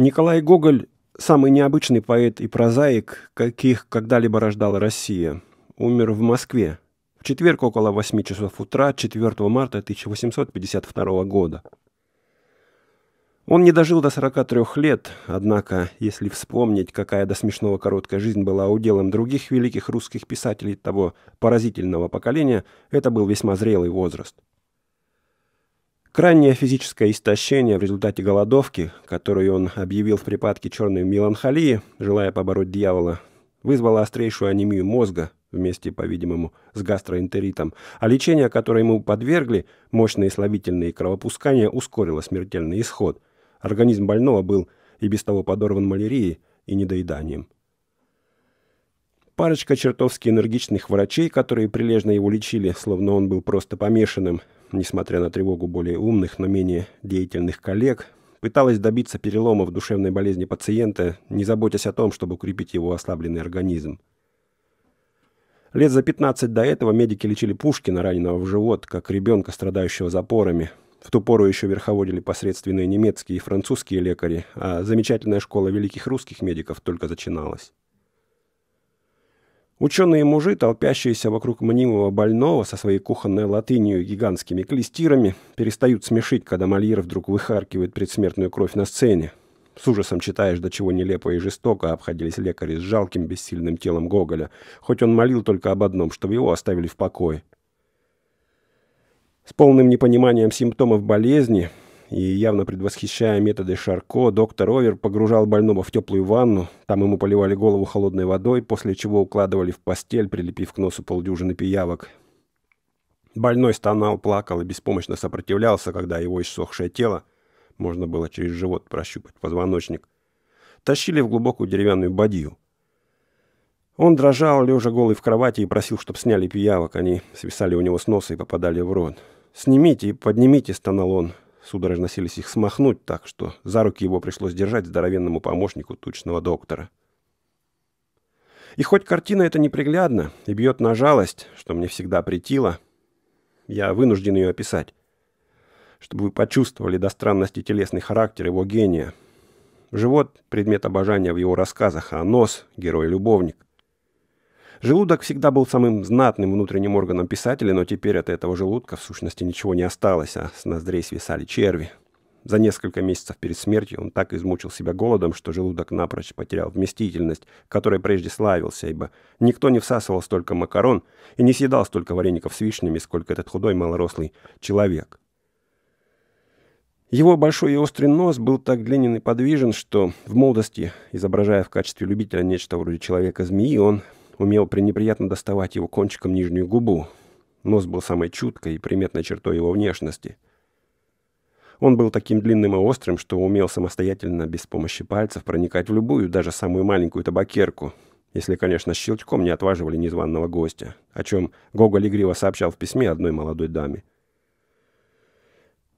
Николай Гоголь – самый необычный поэт и прозаик, каких когда-либо рождала Россия. Умер в Москве в четверг около 8 часов утра 4 марта 1852 года. Он не дожил до 43 лет, однако, если вспомнить, какая до смешного короткая жизнь была уделом других великих русских писателей того поразительного поколения, это был весьма зрелый возраст – Крайнее физическое истощение в результате голодовки, которую он объявил в припадке черной меланхолии, желая побороть дьявола, вызвало острейшую анемию мозга, вместе, по-видимому, с гастроэнтеритом, а лечение, которое ему подвергли, мощные словительные кровопускания, ускорило смертельный исход. Организм больного был и без того подорван малярией и недоеданием. Парочка чертовски энергичных врачей, которые прилежно его лечили, словно он был просто помешанным, несмотря на тревогу более умных, но менее деятельных коллег, пыталась добиться перелома в душевной болезни пациента, не заботясь о том, чтобы укрепить его ослабленный организм. Лет за 15 до этого медики лечили Пушкина, раненого в живот, как ребенка, страдающего запорами. В ту пору еще верховодили посредственные немецкие и французские лекари, а замечательная школа великих русских медиков только зачиналась. Ученые-мужи, толпящиеся вокруг мнимого больного со своей кухонной латынью и гигантскими клестирами, перестают смешить, когда Мольер вдруг выхаркивает предсмертную кровь на сцене. С ужасом читаешь, до чего нелепо и жестоко обходились лекари с жалким, бессильным телом Гоголя, хоть он молил только об одном, чтобы его оставили в покое. С полным непониманием симптомов болезни, и, явно предвосхищая методы Шарко, доктор Овер погружал больного в теплую ванну, там ему поливали голову холодной водой, после чего укладывали в постель, прилепив к носу полдюжины пиявок. Больной стонал, плакал и беспомощно сопротивлялся, когда его иссохшее тело можно было через живот прощупать позвоночник. Тащили в глубокую деревянную бадью. Он дрожал, лежа голый в кровати, и просил, чтобы сняли пиявок. Они свисали у него с носа и попадали в рот. «Снимите и поднимите», — стонал он. Судорожно селись их смахнуть так, что за руки его пришлось держать здоровенному помощнику тучного доктора. И хоть картина эта неприглядна и бьет на жалость, что мне всегда претило, я вынужден ее описать, чтобы вы почувствовали до странности телесный характер его гения. Живот – предмет обожания в его рассказах, а нос – герой-любовник. Желудок всегда был самым знатным внутренним органом писателя, но теперь от этого желудка в сущности ничего не осталось, а с ноздрей свисали черви. За несколько месяцев перед смертью он так измучил себя голодом, что желудок напрочь потерял вместительность, которой прежде славился, ибо никто не всасывал столько макарон и не съедал столько вареников с вишнями, сколько этот худой малорослый человек. Его большой и острый нос был так длинен и подвижен, что в молодости, изображая в качестве любителя нечто вроде человека-змеи, он умел пренеприятно доставать его кончиком нижнюю губу. Нос был самой чуткой и приметной чертой его внешности. Он был таким длинным и острым, что умел самостоятельно, без помощи пальцев, проникать в любую, даже самую маленькую табакерку, если, конечно, щелчком не отваживали незваного гостя, о чем Гоголь игриво сообщал в письме одной молодой даме.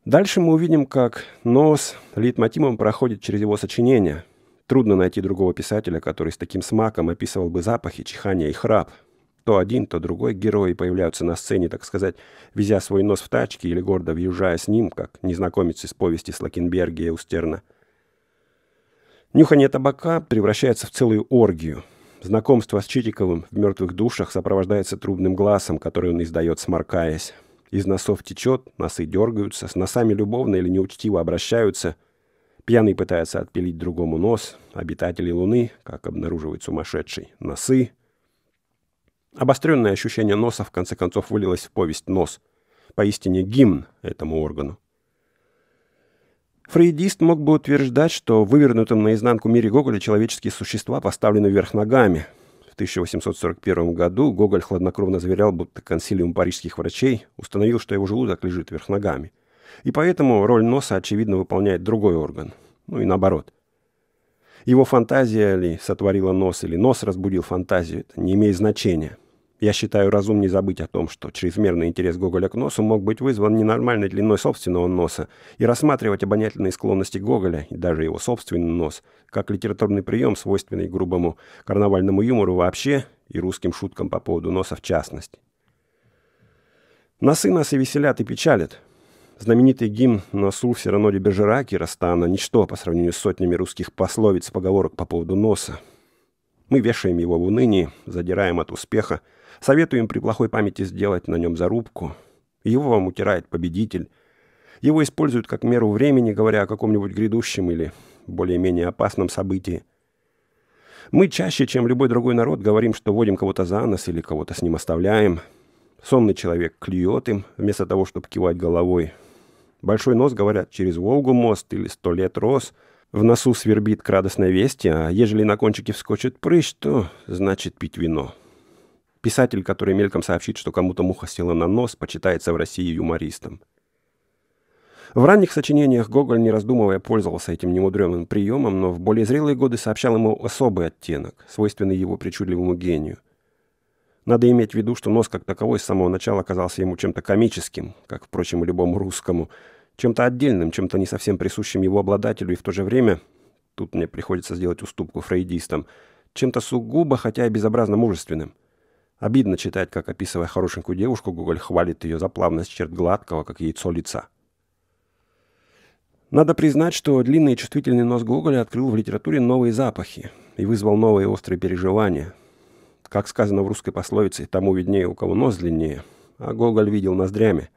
Дальше мы увидим, как нос лейтмотивом проходит через его сочинение – Трудно найти другого писателя, который с таким смаком описывал бы запахи, чихания и храп. То один, то другой герои появляются на сцене, так сказать, везя свой нос в тачке или гордо въезжая с ним, как незнакомец из повести Слакенберга и Устерна. Нюхание табака превращается в целую оргию. Знакомство с Читиковым в «Мертвых душах» сопровождается трубным глазом, который он издает, сморкаясь. Из носов течет, носы дергаются, с носами любовно или неучтиво обращаются – Пьяный пытается отпилить другому нос, обитатели Луны, как обнаруживает сумасшедший, носы. Обостренное ощущение носа в конце концов вылилось в повесть «Нос», поистине гимн этому органу. Фрейдист мог бы утверждать, что в вывернутом наизнанку мире Гоголя человеческие существа поставлены вверх ногами. В 1841 году Гоголь хладнокровно заверял, будто консилиум парижских врачей установил, что его желудок лежит вверх ногами – и поэтому роль носа, очевидно, выполняет другой орган. Ну и наоборот. Его фантазия ли сотворила нос, или нос разбудил фантазию, это не имеет значения. Я считаю разумнее забыть о том, что чрезмерный интерес Гоголя к носу мог быть вызван ненормальной длиной собственного носа, и рассматривать обонятельные склонности Гоголя, и даже его собственный нос, как литературный прием, свойственный грубому карнавальному юмору вообще и русским шуткам по поводу носа в частности. Носы нас и веселят, и печалят – Знаменитый гимн «Носу все равно Бержераке» Растана – ничто по сравнению с сотнями русских пословиц, и поговорок по поводу носа. Мы вешаем его в унынии, задираем от успеха, советуем при плохой памяти сделать на нем зарубку. Его вам утирает победитель. Его используют как меру времени, говоря о каком-нибудь грядущем или более-менее опасном событии. Мы чаще, чем любой другой народ, говорим, что водим кого-то за нос или кого-то с ним оставляем. Сонный человек клюет им, вместо того, чтобы кивать головой. Большой нос, говорят, через Волгу мост или сто лет рос. В носу свербит к радостной вести, а ежели на кончике вскочит прыщ, то значит пить вино. Писатель, который мельком сообщит, что кому-то муха села на нос, почитается в России юмористом. В ранних сочинениях Гоголь, не раздумывая, пользовался этим немудреным приемом, но в более зрелые годы сообщал ему особый оттенок, свойственный его причудливому гению – надо иметь в виду, что нос как таковой с самого начала казался ему чем-то комическим, как, впрочем, и любому русскому, чем-то отдельным, чем-то не совсем присущим его обладателю и в то же время, тут мне приходится сделать уступку фрейдистам, чем-то сугубо, хотя и безобразно мужественным. Обидно читать, как, описывая хорошенькую девушку, Гоголь хвалит ее за плавность черт гладкого, как яйцо лица. Надо признать, что длинный и чувствительный нос Гоголя открыл в литературе новые запахи и вызвал новые острые переживания – как сказано в русской пословице, тому виднее, у кого нос длиннее, а Гоголь видел ноздрями.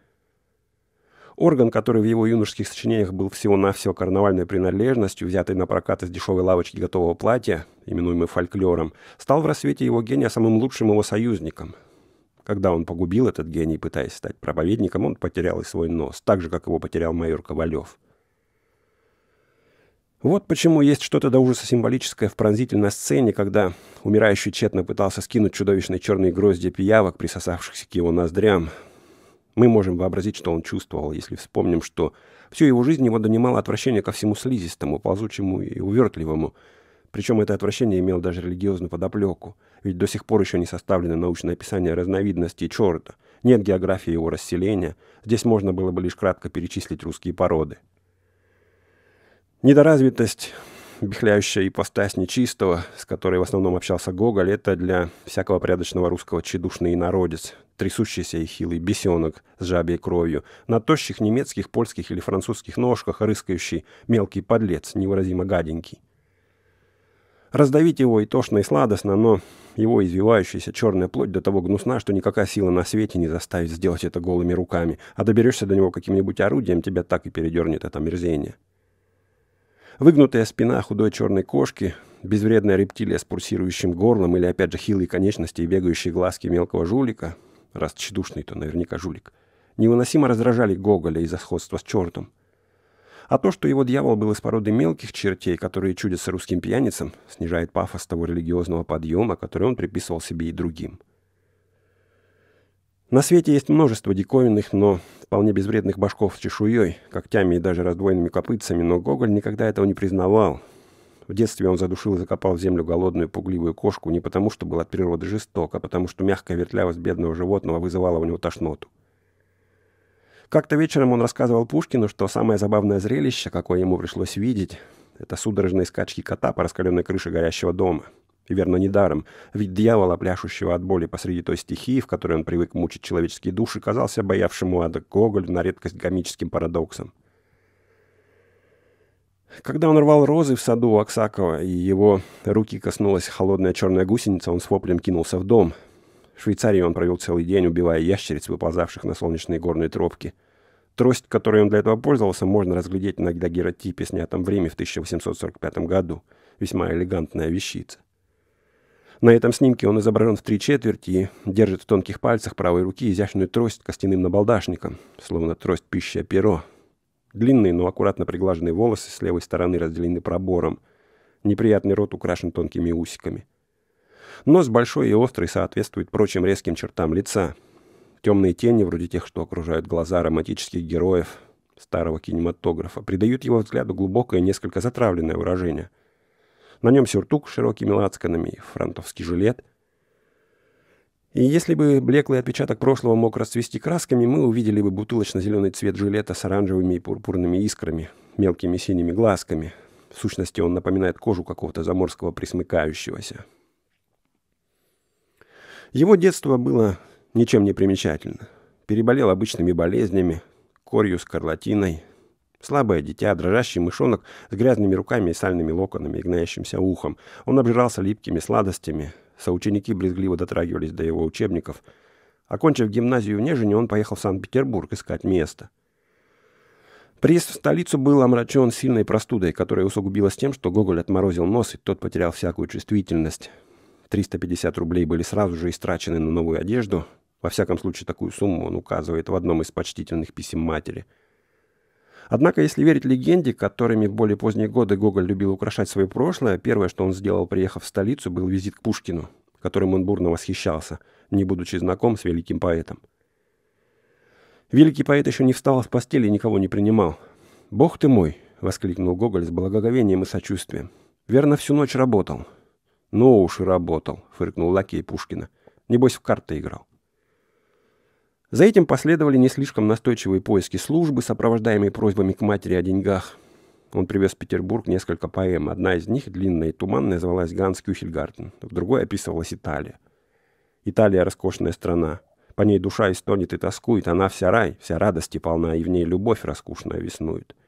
Орган, который в его юношеских сочинениях был всего-навсего карнавальной принадлежностью, взятой на прокат из дешевой лавочки готового платья, именуемый фольклором, стал в рассвете его гения самым лучшим его союзником. Когда он погубил этот гений, пытаясь стать проповедником, он потерял и свой нос, так же, как его потерял майор Ковалев – вот почему есть что-то до ужаса символическое в пронзительной сцене, когда умирающий тщетно пытался скинуть чудовищные черные гроздья пиявок, присосавшихся к его ноздрям. Мы можем вообразить, что он чувствовал, если вспомним, что всю его жизнь его донимало отвращение ко всему слизистому, ползучему и увертливому. Причем это отвращение имело даже религиозную подоплеку, ведь до сих пор еще не составлено научное описание разновидностей черта, нет географии его расселения, здесь можно было бы лишь кратко перечислить русские породы – Недоразвитость, бихляющая ипостась нечистого, с которой в основном общался Гоголь, это для всякого порядочного русского тщедушный народец, трясущийся и хилый бесенок с жабей кровью, на тощих немецких, польских или французских ножках рыскающий мелкий подлец, невыразимо гаденький. Раздавить его и тошно, и сладостно, но его извивающаяся черная плоть до того гнусна, что никакая сила на свете не заставит сделать это голыми руками, а доберешься до него каким-нибудь орудием, тебя так и передернет это мерзение. Выгнутая спина худой черной кошки, безвредная рептилия с пульсирующим горлом или, опять же, хилые конечности и бегающие глазки мелкого жулика, раз тщедушный, то наверняка жулик, невыносимо раздражали Гоголя из-за сходства с чертом. А то, что его дьявол был из породы мелких чертей, которые чудятся русским пьяницам, снижает пафос того религиозного подъема, который он приписывал себе и другим – на свете есть множество диковинных, но вполне безвредных башков с чешуей, когтями и даже раздвоенными копытцами, но Гоголь никогда этого не признавал. В детстве он задушил и закопал в землю голодную пугливую кошку не потому, что был от природы жесток, а потому, что мягкая вертлявость бедного животного вызывала у него тошноту. Как-то вечером он рассказывал Пушкину, что самое забавное зрелище, какое ему пришлось видеть, это судорожные скачки кота по раскаленной крыше горящего дома – и верно, недаром. Ведь дьявола, пляшущего от боли посреди той стихии, в которой он привык мучить человеческие души, казался боявшему ада Гоголь на редкость гомическим парадоксом. Когда он рвал розы в саду у Аксакова, и его руки коснулась холодная черная гусеница, он с воплем кинулся в дом. В Швейцарии он провел целый день, убивая ящериц, выползавших на солнечные горные тропки. Трость, которой он для этого пользовался, можно разглядеть на гдагеротипе, снятом в Риме в 1845 году. Весьма элегантная вещица. На этом снимке он изображен в три четверти и держит в тонких пальцах правой руки изящную трость костяным набалдашником, словно трость пища перо. Длинные, но аккуратно приглаженные волосы с левой стороны разделены пробором. Неприятный рот украшен тонкими усиками. Нос большой и острый соответствует прочим резким чертам лица. Темные тени, вроде тех, что окружают глаза романтических героев старого кинематографа, придают его взгляду глубокое, несколько затравленное выражение – на нем сюртук с широкими лацканами, фронтовский жилет. И если бы блеклый отпечаток прошлого мог расцвести красками, мы увидели бы бутылочно-зеленый цвет жилета с оранжевыми и пурпурными искрами, мелкими синими глазками. В сущности, он напоминает кожу какого-то заморского присмыкающегося. Его детство было ничем не примечательно. Переболел обычными болезнями, корью, скарлатиной – Слабое дитя, дрожащий мышонок с грязными руками и сальными локонами и гнающимся ухом. Он обжирался липкими сладостями. Соученики брезгливо дотрагивались до его учебников. Окончив гимназию в Нежине, он поехал в Санкт-Петербург искать место. Приезд в столицу был омрачен сильной простудой, которая усугубилась тем, что Гоголь отморозил нос, и тот потерял всякую чувствительность. 350 рублей были сразу же истрачены на новую одежду. Во всяком случае, такую сумму он указывает в одном из почтительных писем матери – Однако, если верить легенде, которыми в более поздние годы Гоголь любил украшать свое прошлое, первое, что он сделал, приехав в столицу, был визит к Пушкину, которым он бурно восхищался, не будучи знаком с великим поэтом. Великий поэт еще не встал с постели и никого не принимал. «Бог ты мой!» — воскликнул Гоголь с благоговением и сочувствием. «Верно, всю ночь работал». «Ну уж и работал», — фыркнул лакей Пушкина. «Небось, в карты играл». За этим последовали не слишком настойчивые поиски службы, сопровождаемые просьбами к матери о деньгах. Он привез в Петербург несколько поэм. Одна из них, длинная и туманная, звалась «Ганс Кюхельгартен», в другой описывалась Италия. Италия – роскошная страна. По ней душа истонет и тоскует, она вся рай, вся радости полна, и в ней любовь роскошная веснует –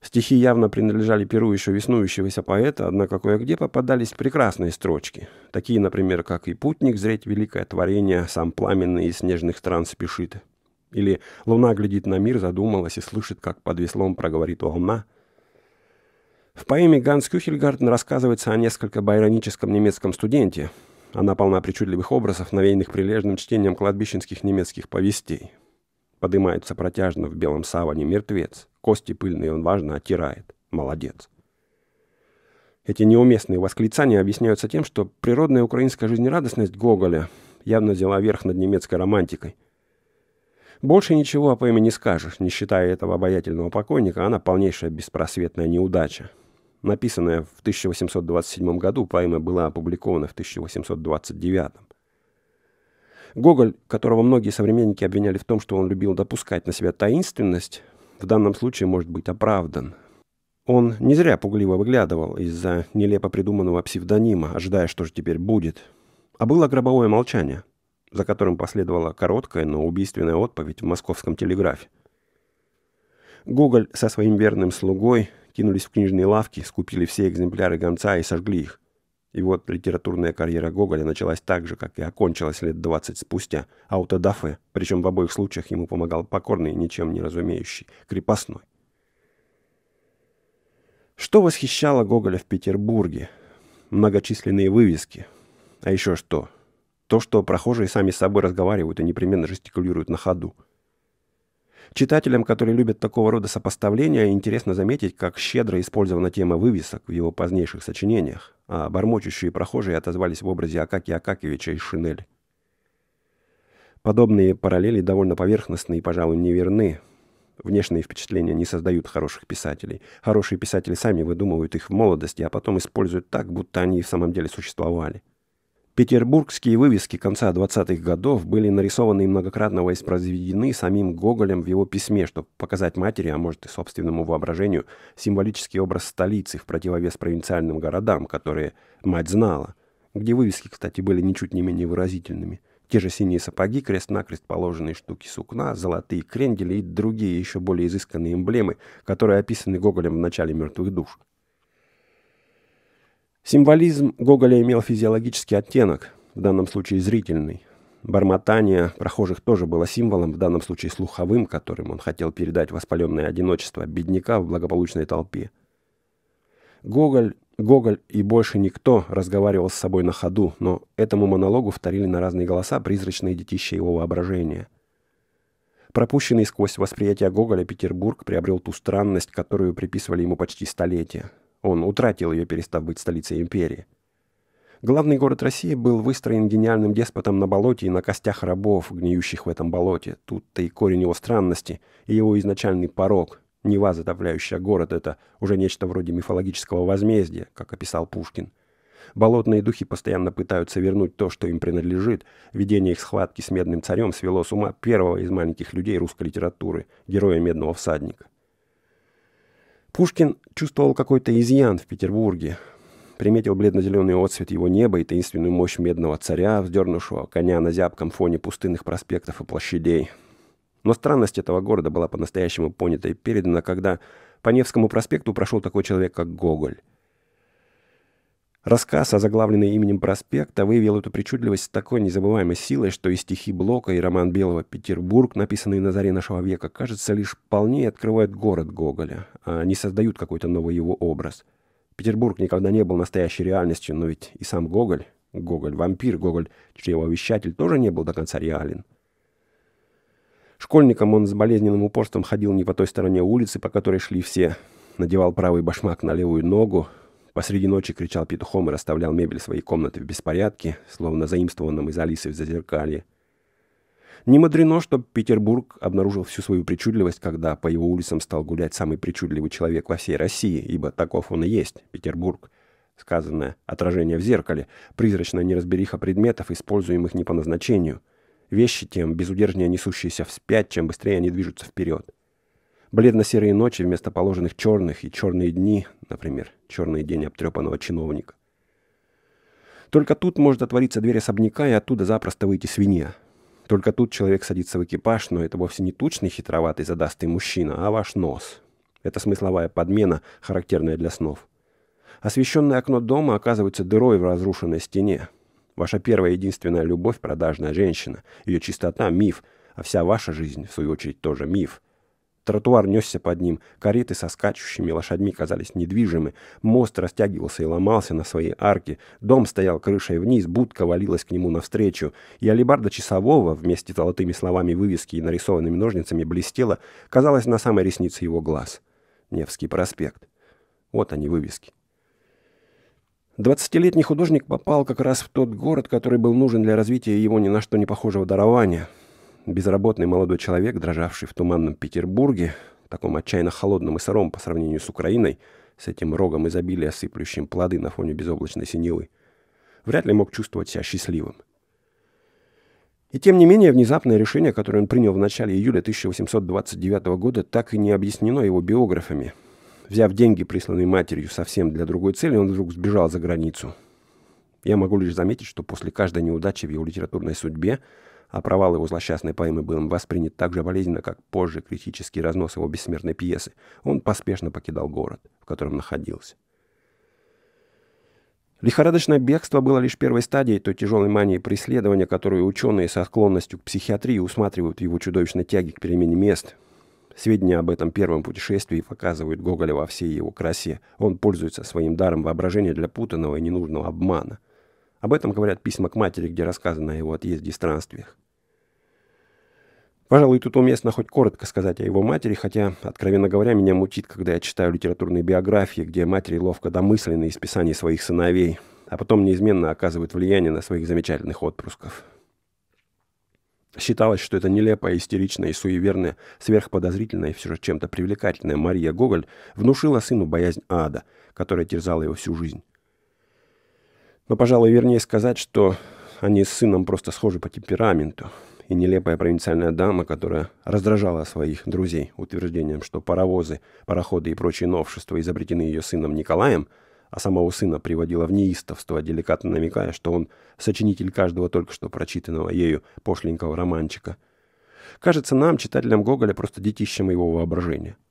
Стихи явно принадлежали перу еще веснующегося поэта, однако кое-где попадались прекрасные строчки, такие, например, как «И путник зреть великое творение, сам пламенный из снежных стран спешит». Или «Луна глядит на мир, задумалась и слышит, как под веслом проговорит волна». В поэме Ганс Кюхельгартен рассказывается о несколько байроническом немецком студенте. Она полна причудливых образов, навеянных прилежным чтением кладбищенских немецких повестей – Подымается протяжно в белом саване мертвец. Кости пыльные он важно оттирает. Молодец. Эти неуместные восклицания объясняются тем, что природная украинская жизнерадостность Гоголя явно взяла верх над немецкой романтикой. Больше ничего о поэме не скажешь, не считая этого обаятельного покойника, она полнейшая беспросветная неудача. Написанная в 1827 году, поэма была опубликована в 1829. Гоголь, которого многие современники обвиняли в том, что он любил допускать на себя таинственность, в данном случае может быть оправдан. Он не зря пугливо выглядывал из-за нелепо придуманного псевдонима, ожидая, что же теперь будет. А было гробовое молчание, за которым последовала короткая, но убийственная отповедь в московском телеграфе. Гоголь со своим верным слугой кинулись в книжные лавки, скупили все экземпляры гонца и сожгли их – и вот литературная карьера Гоголя началась так же, как и окончилась лет 20 спустя. Аутодафе, причем в обоих случаях ему помогал покорный, ничем не разумеющий, крепостной. Что восхищало Гоголя в Петербурге? Многочисленные вывески. А еще что? То, что прохожие сами с собой разговаривают и непременно жестикулируют на ходу – Читателям, которые любят такого рода сопоставления, интересно заметить, как щедро использована тема вывесок в его позднейших сочинениях, а бормочущие прохожие отозвались в образе Акаки Акакевича и «Шинель». Подобные параллели довольно поверхностны и, пожалуй, неверны. Внешние впечатления не создают хороших писателей. Хорошие писатели сами выдумывают их в молодости, а потом используют так, будто они и в самом деле существовали. Петербургские вывески конца 20-х годов были нарисованы и многократно воспроизведены самим Гоголем в его письме, чтобы показать матери, а может и собственному воображению, символический образ столицы в противовес провинциальным городам, которые мать знала, где вывески, кстати, были ничуть не менее выразительными. Те же синие сапоги, крест-накрест положенные штуки сукна, золотые крендели и другие еще более изысканные эмблемы, которые описаны Гоголем в начале «Мертвых душ». Символизм Гоголя имел физиологический оттенок, в данном случае зрительный. Бормотание прохожих тоже было символом, в данном случае слуховым, которым он хотел передать воспаленное одиночество бедняка в благополучной толпе. Гоголь, Гоголь и больше никто разговаривал с собой на ходу, но этому монологу вторили на разные голоса призрачные детища его воображения. Пропущенный сквозь восприятие Гоголя Петербург приобрел ту странность, которую приписывали ему почти столетия – он утратил ее, перестав быть столицей империи. Главный город России был выстроен гениальным деспотом на болоте и на костях рабов, гниющих в этом болоте. Тут-то и корень его странности, и его изначальный порог. Нева, затопляющая город, это уже нечто вроде мифологического возмездия, как описал Пушкин. Болотные духи постоянно пытаются вернуть то, что им принадлежит. Ведение их схватки с Медным Царем свело с ума первого из маленьких людей русской литературы, героя Медного Всадника. Пушкин чувствовал какой-то изъян в Петербурге. Приметил бледно-зеленый отцвет его неба и таинственную мощь медного царя, вздернувшего коня на зябком фоне пустынных проспектов и площадей. Но странность этого города была по-настоящему понята и передана, когда по Невскому проспекту прошел такой человек, как Гоголь – Рассказ, озаглавленный именем проспекта, выявил эту причудливость с такой незабываемой силой, что и стихи Блока, и роман Белого «Петербург», написанные на заре нашего века, кажется, лишь полнее открывают город Гоголя, а не создают какой-то новый его образ. Петербург никогда не был настоящей реальностью, но ведь и сам Гоголь, Гоголь вампир, Гоголь чревовещатель, тоже не был до конца реален. Школьником он с болезненным упорством ходил не по той стороне улицы, по которой шли все, надевал правый башмак на левую ногу, Посреди ночи кричал петухом и расставлял мебель своей комнаты в беспорядке, словно заимствованном из Алисы в зазеркалье. Не мудрено, что Петербург обнаружил всю свою причудливость, когда по его улицам стал гулять самый причудливый человек во всей России, ибо таков он и есть, Петербург. Сказанное «отражение в зеркале», призрачная неразбериха предметов, используемых не по назначению. Вещи тем безудержнее несущиеся вспять, чем быстрее они движутся вперед. Бледно-серые ночи вместо положенных черных и черные дни, например, черный день обтрепанного чиновника. Только тут может отвориться дверь особняка, и оттуда запросто выйти свинья. Только тут человек садится в экипаж, но это вовсе не тучный, хитроватый, задастый мужчина, а ваш нос. Это смысловая подмена, характерная для снов. Освещенное окно дома оказывается дырой в разрушенной стене. Ваша первая единственная любовь – продажная женщина. Ее чистота – миф, а вся ваша жизнь, в свою очередь, тоже миф – Тротуар несся под ним, кареты со скачущими лошадьми казались недвижимы, мост растягивался и ломался на своей арке, дом стоял крышей вниз, будка валилась к нему навстречу, и алибарда часового вместе с золотыми словами вывески и нарисованными ножницами блестела, казалось, на самой реснице его глаз. Невский проспект. Вот они, вывески. Двадцатилетний художник попал как раз в тот город, который был нужен для развития его ни на что не похожего дарования — Безработный молодой человек, дрожавший в туманном Петербурге, таком отчаянно холодном и сыром по сравнению с Украиной, с этим рогом изобилия, сыплющим плоды на фоне безоблачной синевы, вряд ли мог чувствовать себя счастливым. И тем не менее, внезапное решение, которое он принял в начале июля 1829 года, так и не объяснено его биографами. Взяв деньги, присланные матерью совсем для другой цели, он вдруг сбежал за границу. Я могу лишь заметить, что после каждой неудачи в его литературной судьбе а провал его злосчастной поэмы был воспринят так же болезненно, как позже критический разнос его бессмертной пьесы, он поспешно покидал город, в котором находился. Лихорадочное бегство было лишь первой стадией той тяжелой мании преследования, которую ученые со склонностью к психиатрии усматривают в его чудовищной тяге к перемене мест. Сведения об этом первом путешествии показывают Гоголя во всей его красе. Он пользуется своим даром воображения для путанного и ненужного обмана – об этом говорят письма к матери, где рассказано о его отъезде и странствиях. Пожалуй, тут уместно хоть коротко сказать о его матери, хотя, откровенно говоря, меня мучит, когда я читаю литературные биографии, где матери ловко домыслены из писаний своих сыновей, а потом неизменно оказывают влияние на своих замечательных отпрысков. Считалось, что эта нелепая, истеричная и суеверная, сверхподозрительная и все же чем-то привлекательная Мария Гоголь внушила сыну боязнь ада, которая терзала его всю жизнь. Но, пожалуй, вернее сказать, что они с сыном просто схожи по темпераменту. И нелепая провинциальная дама, которая раздражала своих друзей утверждением, что паровозы, пароходы и прочие новшества изобретены ее сыном Николаем, а самого сына приводила в неистовство, деликатно намекая, что он сочинитель каждого только что прочитанного ею пошленького романчика. Кажется нам, читателям Гоголя, просто детищем моего воображения –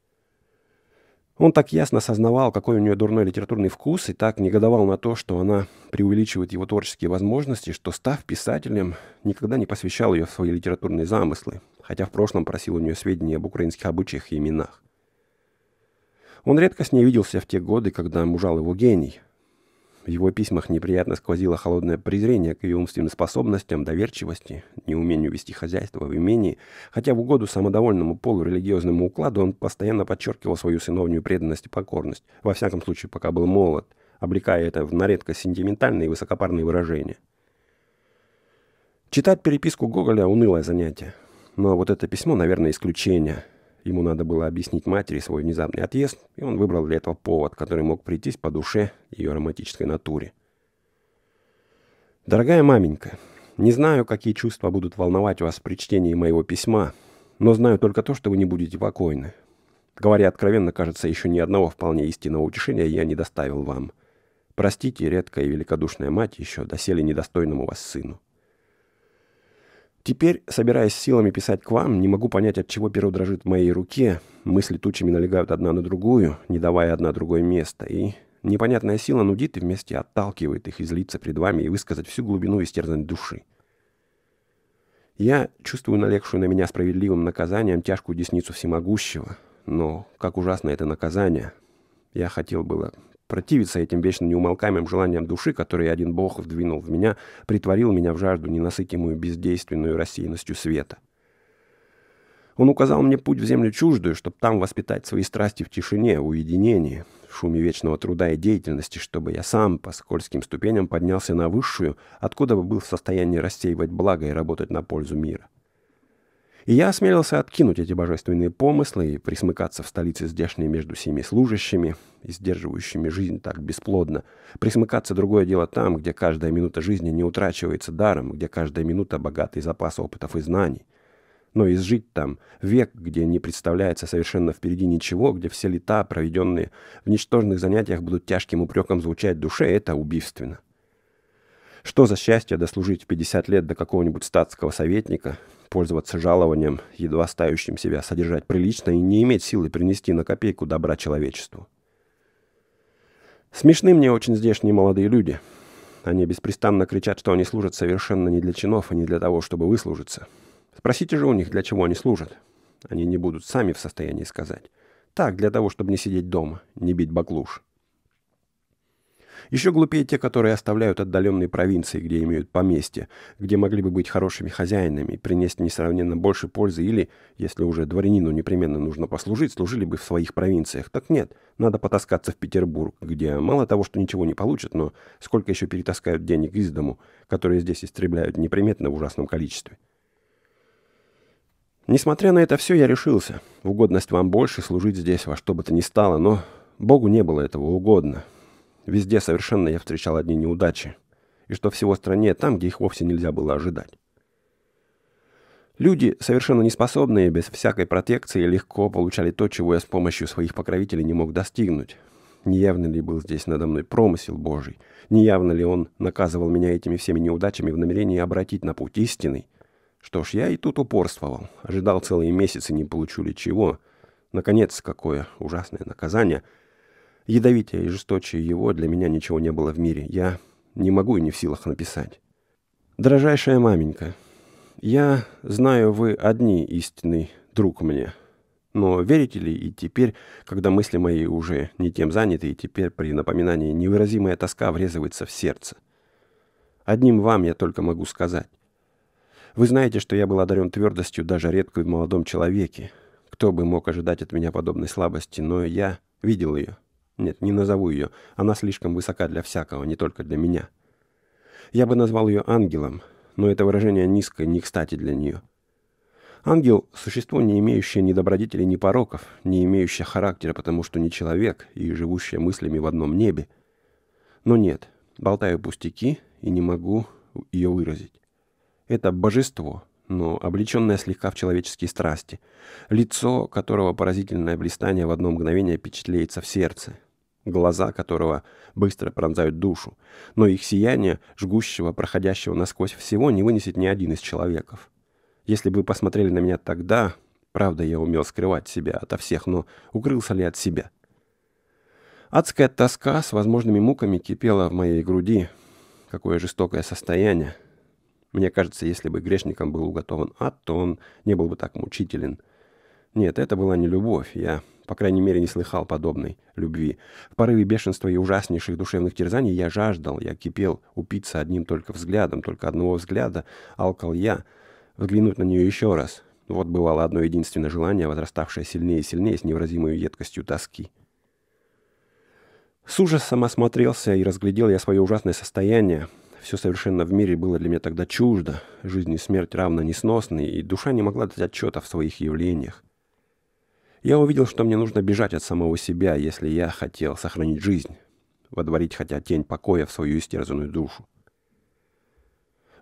он так ясно осознавал, какой у нее дурной литературный вкус, и так негодовал на то, что она преувеличивает его творческие возможности, что, став писателем, никогда не посвящал ее в свои литературные замыслы, хотя в прошлом просил у нее сведения об украинских обычаях и именах. Он редко с ней виделся в те годы, когда мужал его гений – в его письмах неприятно сквозило холодное презрение к ее умственным способностям, доверчивости, неумению вести хозяйство в имении, хотя в угоду самодовольному полурелигиозному укладу он постоянно подчеркивал свою сыновнюю преданность и покорность, во всяком случае, пока был молод, облекая это в наредко сентиментальные и высокопарные выражения. Читать переписку Гоголя – унылое занятие. Но вот это письмо, наверное, исключение – Ему надо было объяснить матери свой внезапный отъезд, и он выбрал для этого повод, который мог прийтись по душе ее романтической натуре. «Дорогая маменька, не знаю, какие чувства будут волновать вас при чтении моего письма, но знаю только то, что вы не будете покойны. Говоря откровенно, кажется, еще ни одного вполне истинного утешения я не доставил вам. Простите, редкая и великодушная мать еще доселе недостойному вас сыну. Теперь, собираясь силами писать к вам, не могу понять, от чего перо дрожит в моей руке. Мысли тучами налегают одна на другую, не давая одна другой места. И непонятная сила нудит и вместе отталкивает их излиться пред вами и высказать всю глубину истерзанной души. Я чувствую налегшую на меня справедливым наказанием тяжкую десницу всемогущего. Но как ужасно это наказание. Я хотел было противиться этим вечно неумолкаемым желаниям души, которые один бог вдвинул в меня, притворил меня в жажду, ненасытимую бездейственную рассеянностью света. Он указал мне путь в землю чуждую, чтобы там воспитать свои страсти в тишине, в уединении, в шуме вечного труда и деятельности, чтобы я сам по скользким ступеням поднялся на высшую, откуда бы был в состоянии рассеивать благо и работать на пользу мира. И я осмелился откинуть эти божественные помыслы и присмыкаться в столице здешней между семи служащими, и сдерживающими жизнь так бесплодно. Присмыкаться другое дело там, где каждая минута жизни не утрачивается даром, где каждая минута богатый запас опытов и знаний. Но изжить там век, где не представляется совершенно впереди ничего, где все лета, проведенные в ничтожных занятиях, будут тяжким упреком звучать душе, это убийственно. Что за счастье дослужить в 50 лет до какого-нибудь статского советника, пользоваться жалованием, едва стающим себя содержать прилично и не иметь силы принести на копейку добра человечеству. Смешны мне очень здешние молодые люди. Они беспрестанно кричат, что они служат совершенно не для чинов, а не для того, чтобы выслужиться. Спросите же у них, для чего они служат. Они не будут сами в состоянии сказать. Так, для того, чтобы не сидеть дома, не бить баклуш. Еще глупее те, которые оставляют отдаленные провинции, где имеют поместье, где могли бы быть хорошими хозяинами и принести несравненно больше пользы, или, если уже дворянину непременно нужно послужить, служили бы в своих провинциях. Так нет, надо потаскаться в Петербург, где мало того, что ничего не получат, но сколько еще перетаскают денег из дому, которые здесь истребляют неприметно в ужасном количестве. Несмотря на это все, я решился. Угодность вам больше служить здесь во что бы то ни стало, но Богу не было этого угодно. Везде совершенно я встречал одни неудачи, и что всего стране там, где их вовсе нельзя было ожидать. Люди, совершенно неспособные, без всякой протекции, легко получали то, чего я с помощью своих покровителей не мог достигнуть. Неявно ли был здесь надо мной промысел Божий? Неявно ли он наказывал меня этими всеми неудачами в намерении обратить на путь истинный? Что ж, я и тут упорствовал. Ожидал целые месяцы, не получу ли чего. Наконец, какое ужасное наказание — Ядовитее и жесточе его для меня ничего не было в мире. Я не могу и не в силах написать. Дорожайшая маменька, я знаю, вы одни истинный друг мне. Но верите ли и теперь, когда мысли мои уже не тем заняты, и теперь при напоминании невыразимая тоска врезывается в сердце? Одним вам я только могу сказать. Вы знаете, что я был одарен твердостью даже редкой в молодом человеке. Кто бы мог ожидать от меня подобной слабости, но я видел ее. Нет, не назову ее. Она слишком высока для всякого, не только для меня. Я бы назвал ее ангелом, но это выражение низко не кстати для нее. Ангел – существо, не имеющее ни добродетелей, ни пороков, не имеющее характера, потому что не человек и живущее мыслями в одном небе. Но нет, болтаю пустяки и не могу ее выразить. Это божество, но облеченное слегка в человеческие страсти, лицо которого поразительное блистание в одно мгновение впечатляется в сердце, глаза которого быстро пронзают душу, но их сияние, жгущего, проходящего насквозь всего, не вынесет ни один из человеков. Если бы вы посмотрели на меня тогда, правда, я умел скрывать себя ото всех, но укрылся ли от себя? Адская тоска с возможными муками кипела в моей груди. Какое жестокое состояние. Мне кажется, если бы грешником был уготован ад, то он не был бы так мучителен – нет, это была не любовь. Я, по крайней мере, не слыхал подобной любви. В порыве бешенства и ужаснейших душевных терзаний я жаждал, я кипел упиться одним только взглядом, только одного взгляда, алкал я, взглянуть на нее еще раз. Вот бывало одно единственное желание, возраставшее сильнее и сильнее с невразимой едкостью тоски. С ужасом осмотрелся и разглядел я свое ужасное состояние. Все совершенно в мире было для меня тогда чуждо. Жизнь и смерть равно несносны, и душа не могла дать отчета в своих явлениях. Я увидел, что мне нужно бежать от самого себя, если я хотел сохранить жизнь, водворить хотя тень покоя в свою истерзанную душу.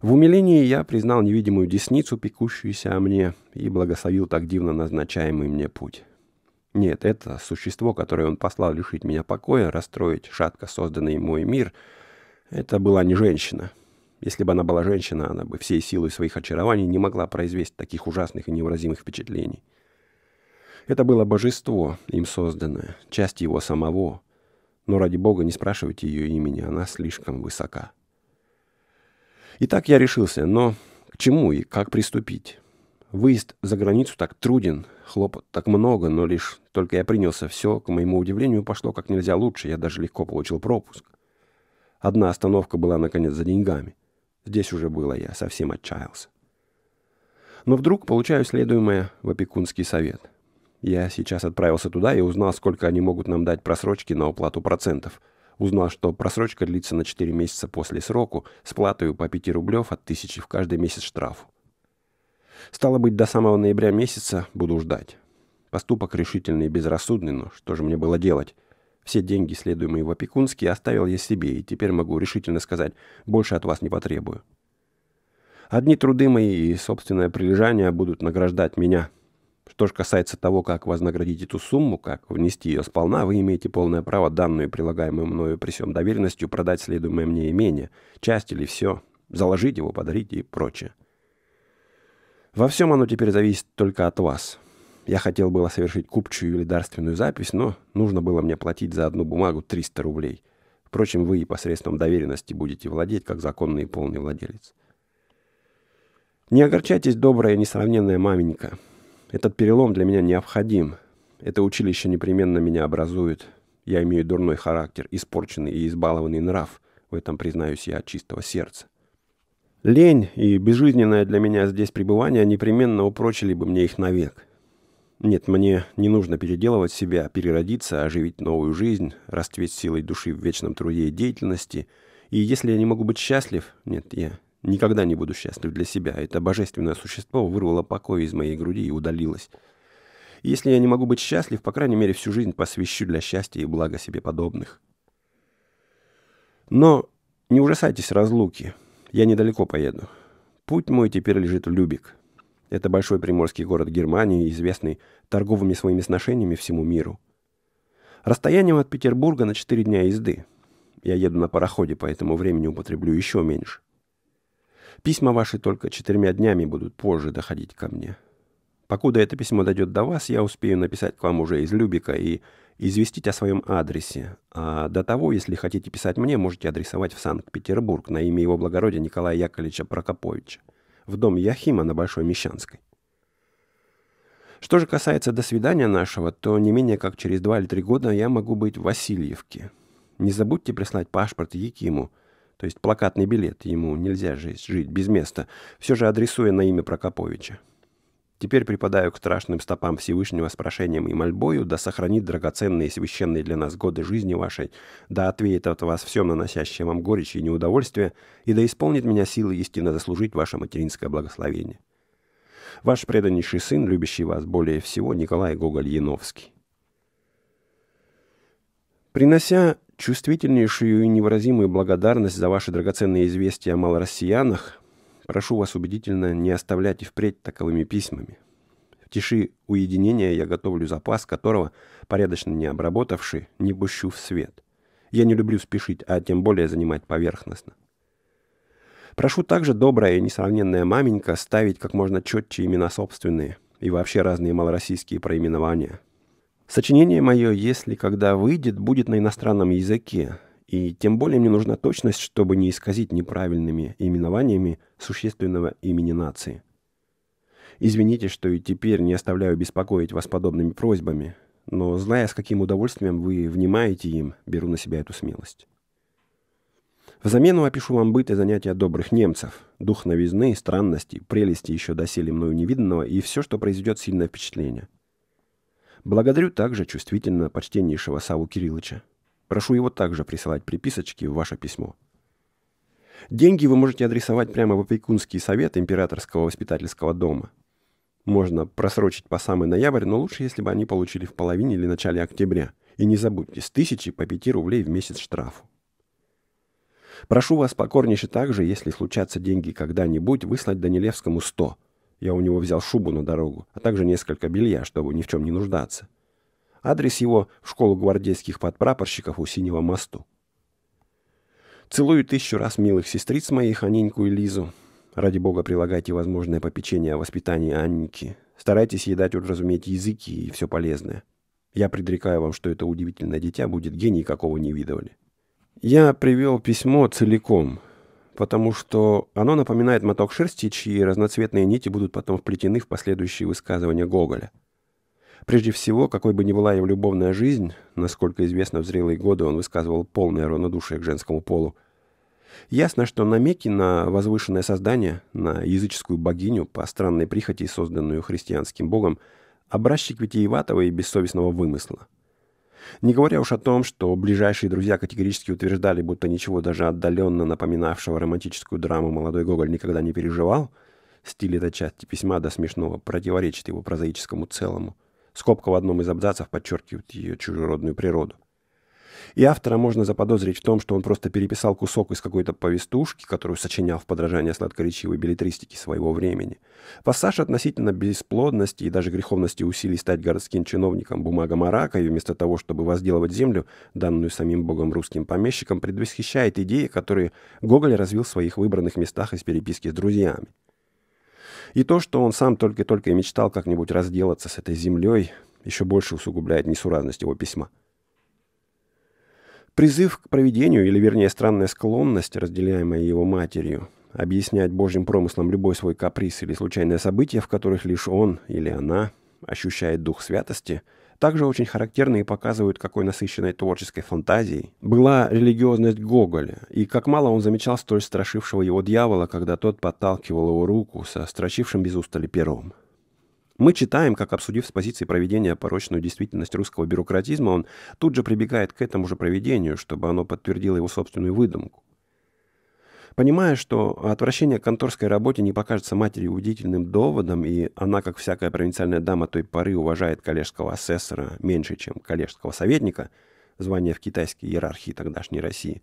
В умилении я признал невидимую десницу, пекущуюся о мне, и благословил так дивно назначаемый мне путь. Нет, это существо, которое он послал лишить меня покоя, расстроить шатко созданный мой мир, это была не женщина. Если бы она была женщина, она бы всей силой своих очарований не могла произвести таких ужасных и невыразимых впечатлений. Это было божество, им созданное, часть его самого. Но ради Бога не спрашивайте ее имени, она слишком высока. Итак, я решился, но к чему и как приступить? Выезд за границу так труден, хлопот так много, но лишь только я принялся все, к моему удивлению, пошло как нельзя лучше, я даже легко получил пропуск. Одна остановка была, наконец, за деньгами. Здесь уже было я, совсем отчаялся. Но вдруг получаю следуемое в опекунский совет – я сейчас отправился туда и узнал, сколько они могут нам дать просрочки на уплату процентов. Узнал, что просрочка длится на 4 месяца после сроку, с платой по 5 рублев от тысячи в каждый месяц штраф. Стало быть, до самого ноября месяца буду ждать. Поступок решительный и безрассудный, но что же мне было делать? Все деньги, следуемые в опекунские, оставил я себе, и теперь могу решительно сказать, больше от вас не потребую. Одни труды мои и собственное прилежание будут награждать меня – что же касается того, как вознаградить эту сумму, как внести ее сполна, вы имеете полное право данную, прилагаемую мною при всем доверенностью, продать следуемое мне имение, часть или все, заложить его, подарить и прочее. Во всем оно теперь зависит только от вас. Я хотел было совершить купчую или дарственную запись, но нужно было мне платить за одну бумагу 300 рублей. Впрочем, вы и посредством доверенности будете владеть, как законный и полный владелец. Не огорчайтесь, добрая и несравненная маменька. Этот перелом для меня необходим. Это училище непременно меня образует. Я имею дурной характер, испорченный и избалованный нрав. В этом признаюсь я от чистого сердца. Лень и безжизненное для меня здесь пребывание непременно упрочили бы мне их навек. Нет, мне не нужно переделывать себя, переродиться, оживить новую жизнь, расцветь силой души в вечном труде и деятельности. И если я не могу быть счастлив, нет, я Никогда не буду счастлив для себя. Это божественное существо вырвало покой из моей груди и удалилось. Если я не могу быть счастлив, по крайней мере, всю жизнь посвящу для счастья и блага себе подобных. Но не ужасайтесь разлуки. Я недалеко поеду. Путь мой теперь лежит в Любик. Это большой приморский город Германии, известный торговыми своими сношениями всему миру. Расстояние от Петербурга на 4 дня езды. Я еду на пароходе, поэтому времени употреблю еще меньше. Письма ваши только четырьмя днями будут позже доходить ко мне. Покуда это письмо дойдет до вас, я успею написать к вам уже из Любика и известить о своем адресе. А до того, если хотите писать мне, можете адресовать в Санкт-Петербург на имя его благородия Николая Яковлевича Прокоповича в дом Яхима на Большой Мещанской. Что же касается до свидания нашего, то не менее как через два или три года я могу быть в Васильевке. Не забудьте прислать паспорт Якиму – то есть плакатный билет, ему нельзя жить, жить без места, все же адресуя на имя Прокоповича. Теперь припадаю к страшным стопам Всевышнего с прошением и мольбою, да сохранит драгоценные и священные для нас годы жизни вашей, да ответит от вас все наносящее вам горечь и неудовольствие, и да исполнит меня силы истинно заслужить ваше материнское благословение. Ваш преданнейший сын, любящий вас более всего, Николай Гоголь-Яновский. Принося Чувствительнейшую и невыразимую благодарность за ваши драгоценные известия о малороссиянах прошу вас убедительно не оставлять и впредь таковыми письмами. В тиши уединения я готовлю запас, которого, порядочно не обработавший, не пущу в свет. Я не люблю спешить, а тем более занимать поверхностно. Прошу также добрая и несравненная маменька ставить как можно четче имена собственные и вообще разные малороссийские проименования – Сочинение мое, если когда выйдет, будет на иностранном языке, и тем более мне нужна точность, чтобы не исказить неправильными именованиями существенного имени нации. Извините, что и теперь не оставляю беспокоить вас подобными просьбами, но зная, с каким удовольствием вы внимаете им, беру на себя эту смелость. Взамен опишу вам быт и занятия добрых немцев, дух новизны, странности, прелести еще доселе мною невиданного и все, что произведет сильное впечатление. Благодарю также чувствительно почтеннейшего Саву Кирилловича. Прошу его также присылать приписочки в ваше письмо. Деньги вы можете адресовать прямо в опекунский совет императорского воспитательского дома. Можно просрочить по самый ноябрь, но лучше, если бы они получили в половине или начале октября. И не забудьте, с тысячи по пяти рублей в месяц штрафу. Прошу вас покорнейше также, если случатся деньги когда-нибудь, выслать Данилевскому 100, я у него взял шубу на дорогу, а также несколько белья, чтобы ни в чем не нуждаться. Адрес его в школу гвардейских подпрапорщиков у Синего мосту. Целую тысячу раз милых сестриц моих, Аниньку и Лизу. Ради бога прилагайте возможное попечение о воспитании Анники. Старайтесь едать дать уразуметь языки и все полезное. Я предрекаю вам, что это удивительное дитя будет гений, какого не видывали. Я привел письмо целиком – потому что оно напоминает моток шерсти, чьи разноцветные нити будут потом вплетены в последующие высказывания Гоголя. Прежде всего, какой бы ни была его любовная жизнь, насколько известно, в зрелые годы он высказывал полное равнодушие к женскому полу, ясно, что намеки на возвышенное создание, на языческую богиню, по странной прихоти, созданную христианским богом, образчик витиеватого и бессовестного вымысла – не говоря уж о том, что ближайшие друзья категорически утверждали, будто ничего даже отдаленно напоминавшего романтическую драму молодой Гоголь никогда не переживал, стиль этой части письма до смешного противоречит его прозаическому целому. Скобка в одном из абзацев подчеркивает ее чужеродную природу. И автора можно заподозрить в том, что он просто переписал кусок из какой-то повестушки, которую сочинял в подражание сладкоречивой билетристики своего времени. Пассаж относительно бесплодности и даже греховности усилий стать городским чиновником бумага Марака и вместо того, чтобы возделывать землю, данную самим богом русским помещикам, предвосхищает идеи, которые Гоголь развил в своих выбранных местах из переписки с друзьями. И то, что он сам только-только и мечтал как-нибудь разделаться с этой землей, еще больше усугубляет несуразность его письма – Призыв к проведению, или вернее странная склонность, разделяемая его матерью, объяснять Божьим промыслом любой свой каприз или случайное событие, в которых лишь он или она ощущает дух святости, также очень характерны и показывают, какой насыщенной творческой фантазией была религиозность Гоголя, и как мало он замечал столь страшившего его дьявола, когда тот подталкивал его руку со строчившим без устали пером. Мы читаем, как, обсудив с позиции проведения порочную действительность русского бюрократизма, он тут же прибегает к этому же проведению, чтобы оно подтвердило его собственную выдумку. Понимая, что отвращение к конторской работе не покажется матери убедительным доводом, и она, как всякая провинциальная дама той поры, уважает коллежского асессора меньше, чем коллежского советника, звание в китайской иерархии тогдашней России,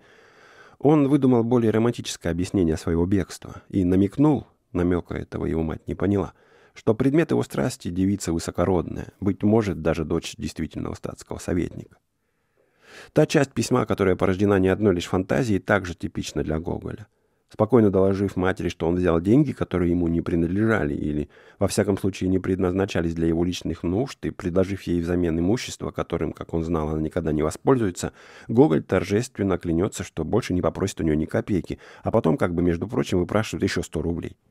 он выдумал более романтическое объяснение своего бегства и намекнул, намека этого его мать не поняла – что предмет его страсти – девица высокородная, быть может, даже дочь действительного статского советника. Та часть письма, которая порождена не одной лишь фантазией, также типична для Гоголя. Спокойно доложив матери, что он взял деньги, которые ему не принадлежали или, во всяком случае, не предназначались для его личных нужд, и предложив ей взамен имущество, которым, как он знал, она никогда не воспользуется, Гоголь торжественно клянется, что больше не попросит у нее ни копейки, а потом, как бы, между прочим, выпрашивает еще 100 рублей –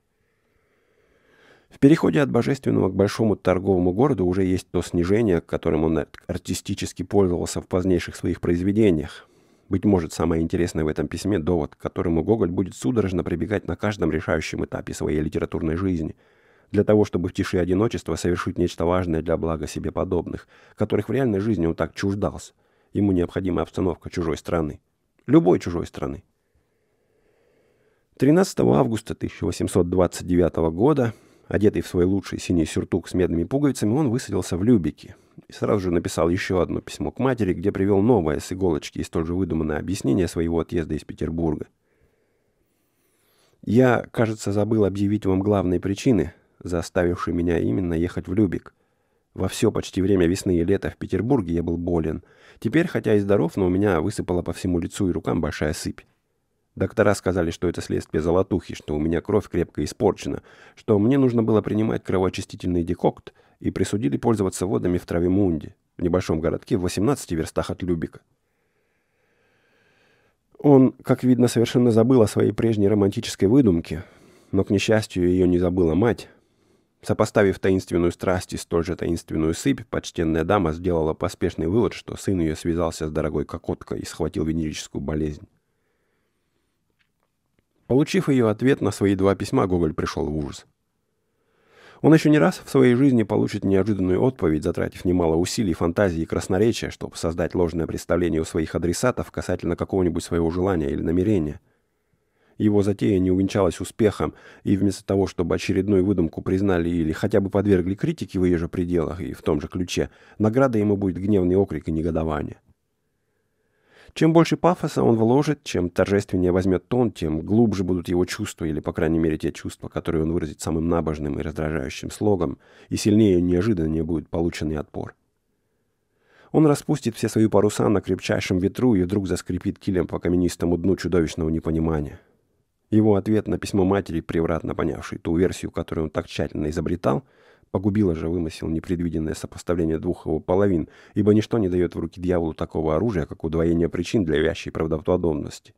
в переходе от божественного к большому торговому городу уже есть то снижение, которым он артистически пользовался в позднейших своих произведениях. Быть может, самое интересное в этом письме – довод, к которому Гоголь будет судорожно прибегать на каждом решающем этапе своей литературной жизни – для того, чтобы в тиши одиночества совершить нечто важное для блага себе подобных, которых в реальной жизни он так чуждался. Ему необходима обстановка чужой страны. Любой чужой страны. 13 августа 1829 года Одетый в свой лучший синий сюртук с медными пуговицами, он высадился в Любике и сразу же написал еще одно письмо к матери, где привел новое с иголочки и столь же выдуманное объяснение своего отъезда из Петербурга. «Я, кажется, забыл объявить вам главные причины, заставившие меня именно ехать в Любик. Во все почти время весны и лета в Петербурге я был болен. Теперь, хотя и здоров, но у меня высыпала по всему лицу и рукам большая сыпь. Доктора сказали, что это следствие золотухи, что у меня кровь крепко испорчена, что мне нужно было принимать кровоочистительный декокт и присудили пользоваться водами в Травимунде, в небольшом городке в 18 верстах от Любика. Он, как видно, совершенно забыл о своей прежней романтической выдумке, но, к несчастью, ее не забыла мать. Сопоставив таинственную страсть и столь же таинственную сыпь, почтенная дама сделала поспешный вывод, что сын ее связался с дорогой кокоткой и схватил венерическую болезнь. Получив ее ответ на свои два письма, Гоголь пришел в ужас. Он еще не раз в своей жизни получит неожиданную отповедь, затратив немало усилий, фантазии и красноречия, чтобы создать ложное представление у своих адресатов касательно какого-нибудь своего желания или намерения. Его затея не увенчалась успехом, и вместо того, чтобы очередную выдумку признали или хотя бы подвергли критике в ее же пределах и в том же ключе, награда ему будет гневный окрик и негодование. Чем больше пафоса он вложит, чем торжественнее возьмет тон, тем глубже будут его чувства, или, по крайней мере, те чувства, которые он выразит самым набожным и раздражающим слогом, и сильнее и неожиданнее будет полученный отпор. Он распустит все свои паруса на крепчайшем ветру и вдруг заскрипит килем по каменистому дну чудовищного непонимания. Его ответ на письмо матери, превратно понявший ту версию, которую он так тщательно изобретал – Погубило же вымысел непредвиденное сопоставление двух его половин, ибо ничто не дает в руки дьяволу такого оружия, как удвоение причин для вящей правдоподобности.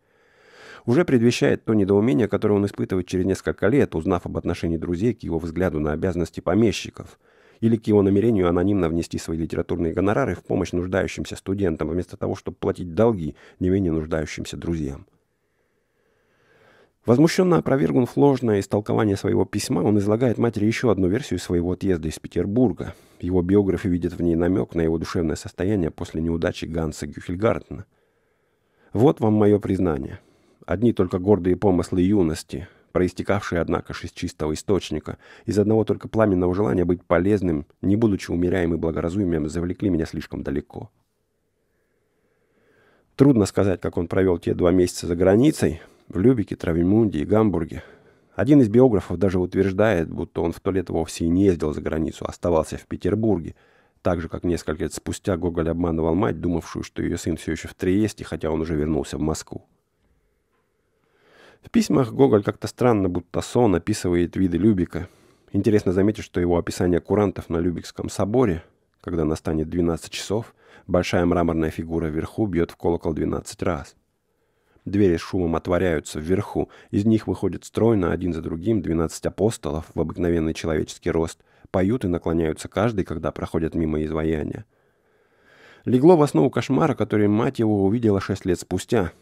Уже предвещает то недоумение, которое он испытывает через несколько лет, узнав об отношении друзей к его взгляду на обязанности помещиков – или к его намерению анонимно внести свои литературные гонорары в помощь нуждающимся студентам, вместо того, чтобы платить долги не менее нуждающимся друзьям. Возмущенно опровергнув ложное истолкование своего письма, он излагает матери еще одну версию своего отъезда из Петербурга. Его биографы видят в ней намек на его душевное состояние после неудачи Ганса Гюхельгартена. «Вот вам мое признание. Одни только гордые помыслы юности, проистекавшие, однако, из чистого источника, из одного только пламенного желания быть полезным, не будучи умеряемым благоразумием, завлекли меня слишком далеко». Трудно сказать, как он провел те два месяца за границей – в Любике, Травемунде и Гамбурге. Один из биографов даже утверждает, будто он в то лет вовсе и не ездил за границу, а оставался в Петербурге. Так же, как несколько лет спустя Гоголь обманывал мать, думавшую, что ее сын все еще в Триесте, хотя он уже вернулся в Москву. В письмах Гоголь как-то странно, будто сон, описывает виды Любика. Интересно заметить, что его описание курантов на Любикском соборе, когда настанет 12 часов, большая мраморная фигура вверху бьет в колокол 12 раз – Двери с шумом отворяются вверху. Из них выходят стройно один за другим 12 апостолов в обыкновенный человеческий рост. Поют и наклоняются каждый, когда проходят мимо изваяния. Легло в основу кошмара, который мать его увидела шесть лет спустя.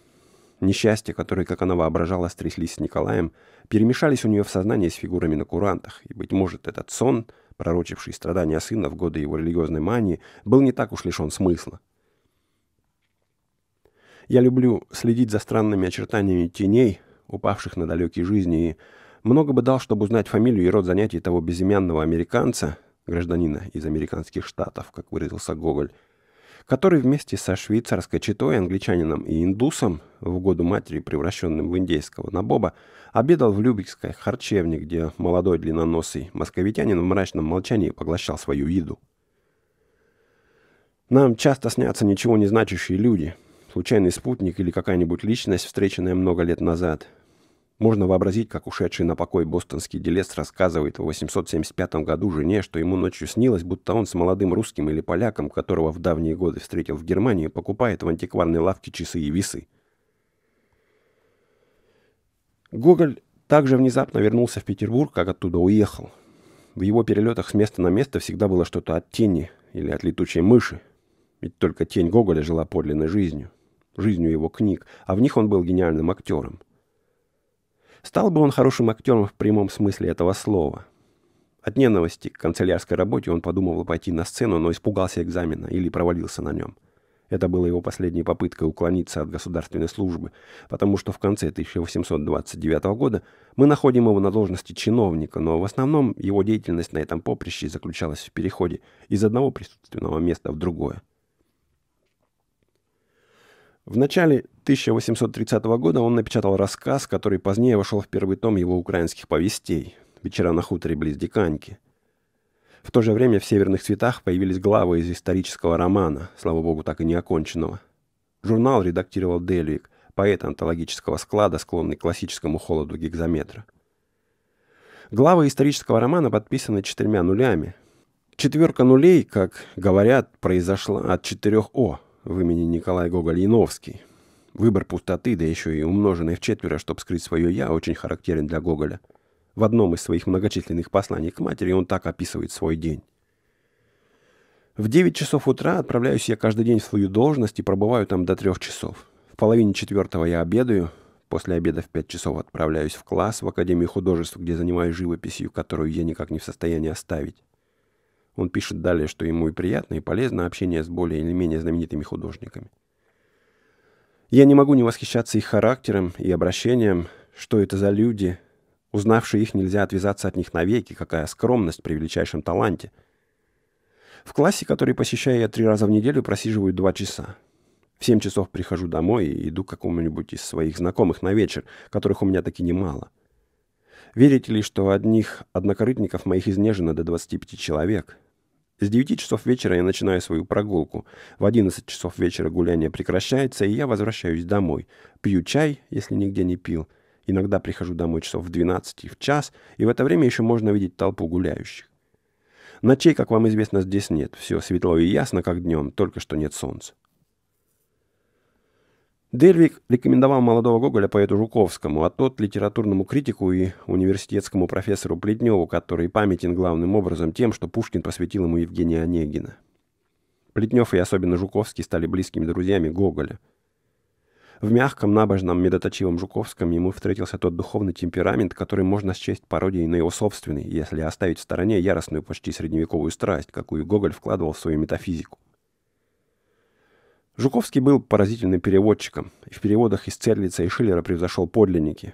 Несчастья, которые, как она воображала, стряслись с Николаем, перемешались у нее в сознании с фигурами на курантах, и, быть может, этот сон, пророчивший страдания сына в годы его религиозной мании, был не так уж лишен смысла. Я люблю следить за странными очертаниями теней, упавших на далекие жизни, и много бы дал, чтобы узнать фамилию и род занятий того безымянного американца, гражданина из американских штатов, как выразился Гоголь, который вместе со швейцарской читой, англичанином и индусом, в году матери превращенным в индейского набоба, обедал в Любекской харчевне, где молодой длинноносый московитянин в мрачном молчании поглощал свою еду. Нам часто снятся ничего не значащие люди – случайный спутник или какая-нибудь личность, встреченная много лет назад. Можно вообразить, как ушедший на покой бостонский делец рассказывает в 875 году жене, что ему ночью снилось, будто он с молодым русским или поляком, которого в давние годы встретил в Германии, покупает в антикварной лавке часы и весы. Гоголь также внезапно вернулся в Петербург, как оттуда уехал. В его перелетах с места на место всегда было что-то от тени или от летучей мыши, ведь только тень Гоголя жила подлинной жизнью – жизнью его книг, а в них он был гениальным актером. Стал бы он хорошим актером в прямом смысле этого слова. От ненависти к канцелярской работе он подумывал пойти на сцену, но испугался экзамена или провалился на нем. Это была его последняя попытка уклониться от государственной службы, потому что в конце 1829 года мы находим его на должности чиновника, но в основном его деятельность на этом поприще заключалась в переходе из одного присутственного места в другое. В начале 1830 года он напечатал рассказ, который позднее вошел в первый том его украинских повестей «Вечера на хуторе близ Диканьки». В то же время в «Северных цветах» появились главы из исторического романа, слава богу, так и не оконченного. Журнал редактировал Дельвик, поэт антологического склада, склонный к классическому холоду гигзаметра. Главы исторического романа подписаны четырьмя нулями. Четверка нулей, как говорят, произошла от четырех «о», в имени Николай Гоголь-Яновский. Выбор пустоты, да еще и умноженный в четверо, чтобы скрыть свое «я», очень характерен для Гоголя. В одном из своих многочисленных посланий к матери он так описывает свой день. В 9 часов утра отправляюсь я каждый день в свою должность и пробываю там до трех часов. В половине четвертого я обедаю, после обеда в 5 часов отправляюсь в класс в Академию художеств, где занимаюсь живописью, которую я никак не в состоянии оставить. Он пишет далее, что ему и приятно, и полезно общение с более или менее знаменитыми художниками. Я не могу не восхищаться их характером и обращением, что это за люди. Узнавшие их, нельзя отвязаться от них навеки, какая скромность при величайшем таланте. В классе, который посещаю я три раза в неделю, просиживаю два часа. В семь часов прихожу домой и иду к какому-нибудь из своих знакомых на вечер, которых у меня таки немало. Верите ли, что одних однокорытников моих изнежено до 25 человек? С 9 часов вечера я начинаю свою прогулку. В 11 часов вечера гуляние прекращается, и я возвращаюсь домой. Пью чай, если нигде не пил. Иногда прихожу домой часов в 12 и в час, и в это время еще можно видеть толпу гуляющих. Ночей, как вам известно, здесь нет. Все светло и ясно, как днем, только что нет солнца. Дельвик рекомендовал молодого Гоголя поэту Жуковскому, а тот – литературному критику и университетскому профессору Плетневу, который памятен главным образом тем, что Пушкин посвятил ему Евгения Онегина. Плетнев и особенно Жуковский стали близкими друзьями Гоголя. В мягком, набожном, медоточивом Жуковском ему встретился тот духовный темперамент, который можно счесть пародией на его собственный, если оставить в стороне яростную почти средневековую страсть, какую Гоголь вкладывал в свою метафизику – Жуковский был поразительным переводчиком и в переводах из Церлица и Шиллера превзошел подлинники.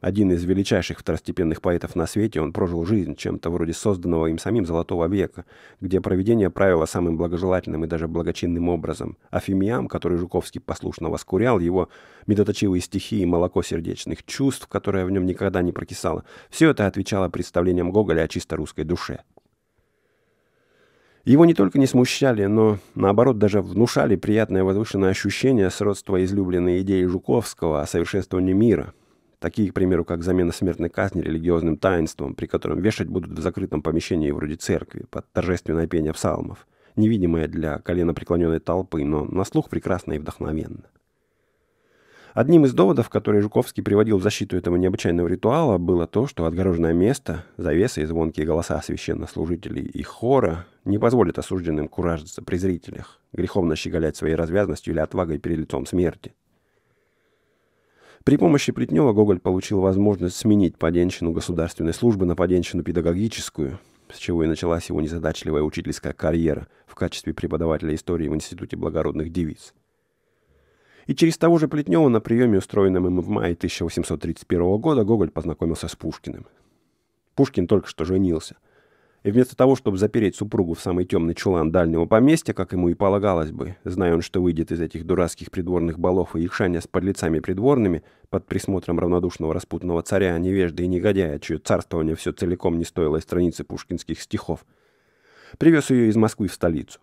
Один из величайших второстепенных поэтов на свете, он прожил жизнь чем-то вроде созданного им самим золотого века, где проведение правило самым благожелательным и даже благочинным образом, а фимиам, который Жуковский послушно воскурял, его медоточивые стихи и молоко сердечных чувств, которое в нем никогда не прокисало, все это отвечало представлениям Гоголя о чисто русской душе. Его не только не смущали, но, наоборот, даже внушали приятное возвышенное ощущение сродства излюбленной идеи Жуковского о совершенствовании мира. Такие, к примеру, как замена смертной казни религиозным таинством, при котором вешать будут в закрытом помещении вроде церкви, под торжественное пение псалмов, невидимое для колено преклоненной толпы, но на слух прекрасно и вдохновенно. Одним из доводов, который Жуковский приводил в защиту этого необычайного ритуала, было то, что отгороженное место, завесы и звонкие голоса священнослужителей и хора не позволят осужденным куражиться при зрителях, греховно щеголять своей развязностью или отвагой перед лицом смерти. При помощи Плетнева Гоголь получил возможность сменить поденщину государственной службы на поденщину педагогическую, с чего и началась его незадачливая учительская карьера в качестве преподавателя истории в Институте благородных девиц – и через того же Плетнева на приеме, устроенном им в мае 1831 года, Гоголь познакомился с Пушкиным. Пушкин только что женился. И вместо того, чтобы запереть супругу в самый темный чулан дальнего поместья, как ему и полагалось бы, зная он, что выйдет из этих дурацких придворных балов и якшания с подлецами придворными, под присмотром равнодушного распутного царя, невежды и негодяя, чье царствование все целиком не стоило и страницы пушкинских стихов, привез ее из Москвы в столицу.